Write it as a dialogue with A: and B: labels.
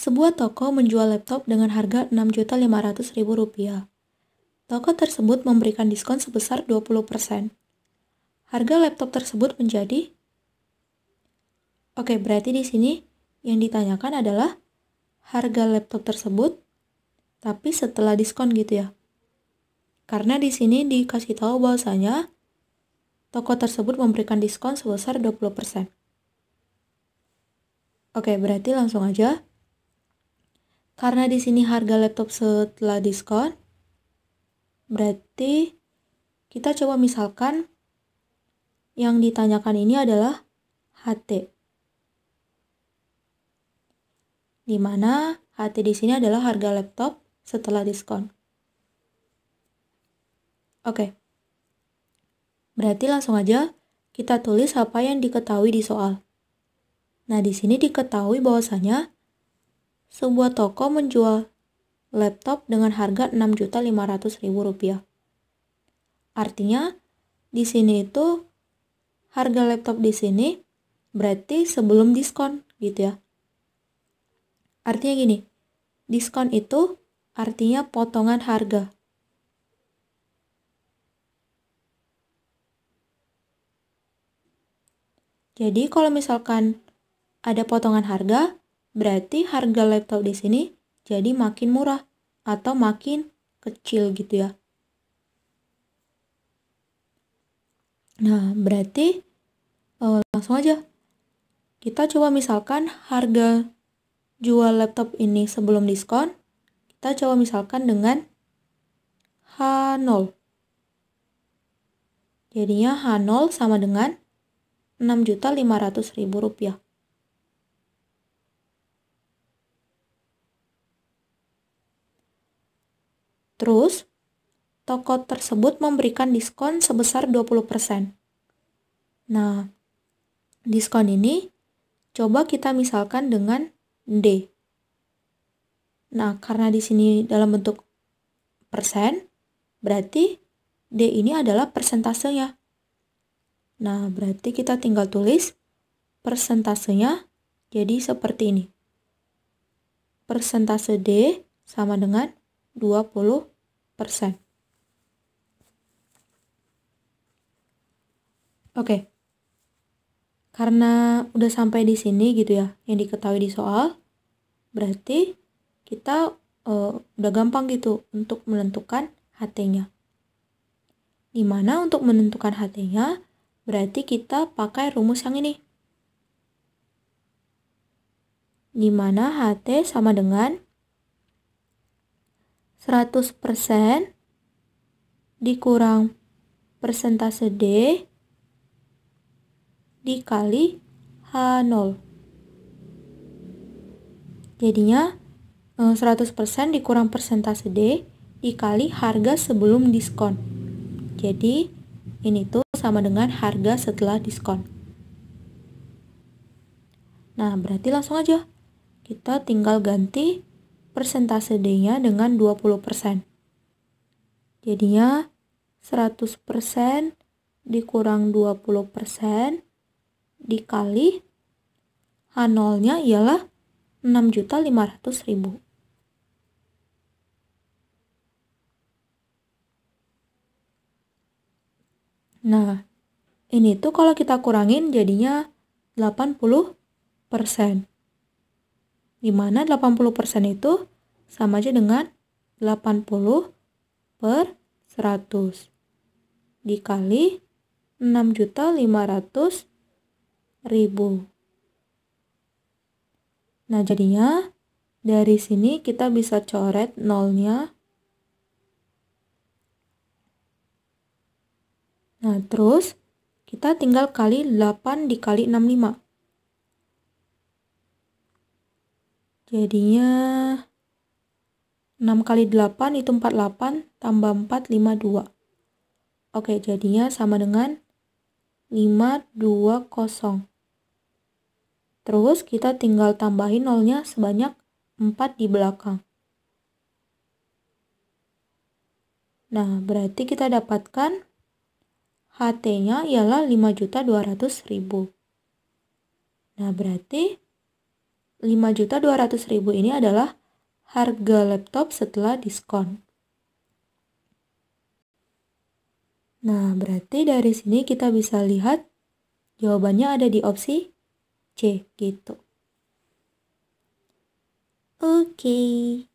A: sebuah toko menjual laptop dengan harga Rp6.500.000. Toko tersebut memberikan diskon sebesar 20%. Harga laptop tersebut menjadi Oke, berarti di sini yang ditanyakan adalah harga laptop tersebut tapi setelah diskon gitu ya. Karena di sini dikasih tahu bahwasanya toko tersebut memberikan diskon sebesar 20%. Oke, berarti langsung aja karena di sini harga laptop setelah diskon, berarti kita coba misalkan yang ditanyakan ini adalah HT. Di mana HT di sini adalah harga laptop setelah diskon. Oke. Berarti langsung aja kita tulis apa yang diketahui di soal. Nah, di sini diketahui bahwasanya sebuah toko menjual laptop dengan harga Rp6.500.000. Artinya, di sini itu harga laptop di sini berarti sebelum diskon gitu ya. Artinya gini, diskon itu artinya potongan harga. Jadi kalau misalkan ada potongan harga, berarti harga laptop di sini jadi makin murah atau makin kecil gitu ya. Nah, berarti uh, langsung aja kita coba misalkan harga jual laptop ini sebelum diskon, kita coba misalkan dengan H0. Jadinya H0 sama dengan 6.500.000 rupiah Terus, toko tersebut memberikan diskon sebesar 20%. Nah, diskon ini coba kita misalkan dengan D. Nah, karena di sini dalam bentuk persen, berarti D ini adalah persentasenya. Nah, berarti kita tinggal tulis persentasenya jadi seperti ini. Persentase D sama dengan 20% persen. Oke, karena udah sampai di sini gitu ya, yang diketahui di soal, berarti kita uh, udah gampang gitu untuk menentukan HT-nya. Dimana untuk menentukan HT-nya, berarti kita pakai rumus yang ini. Dimana HT sama dengan 100% dikurang persentase D dikali H0. Jadinya 100% eh, dikurang persentase D dikali harga sebelum diskon. Jadi ini tuh sama dengan harga setelah diskon. Nah, berarti langsung aja kita tinggal ganti persentase D-nya dengan 20%. Jadinya 100% dikurang 20% dikali H0-nya ialah 6.500.000. Nah, ini tuh kalau kita kurangin jadinya 80%. persen di mana 80% itu sama aja dengan 80 per 100 dikali 6.500.000. Nah, jadinya dari sini kita bisa coret nolnya. Nah, terus kita tinggal kali 8 dikali 65. Jadinya 6 kali 8 itu 48, tambah 4, 52. Oke, jadinya sama dengan 520. Terus kita tinggal tambahin nolnya sebanyak 4 di belakang. Nah, berarti kita dapatkan HT-nya ialah 5.200.000. Nah, berarti 5.200.000 ini adalah harga laptop setelah diskon. Nah, berarti dari sini kita bisa lihat jawabannya ada di opsi C gitu. Oke. Okay.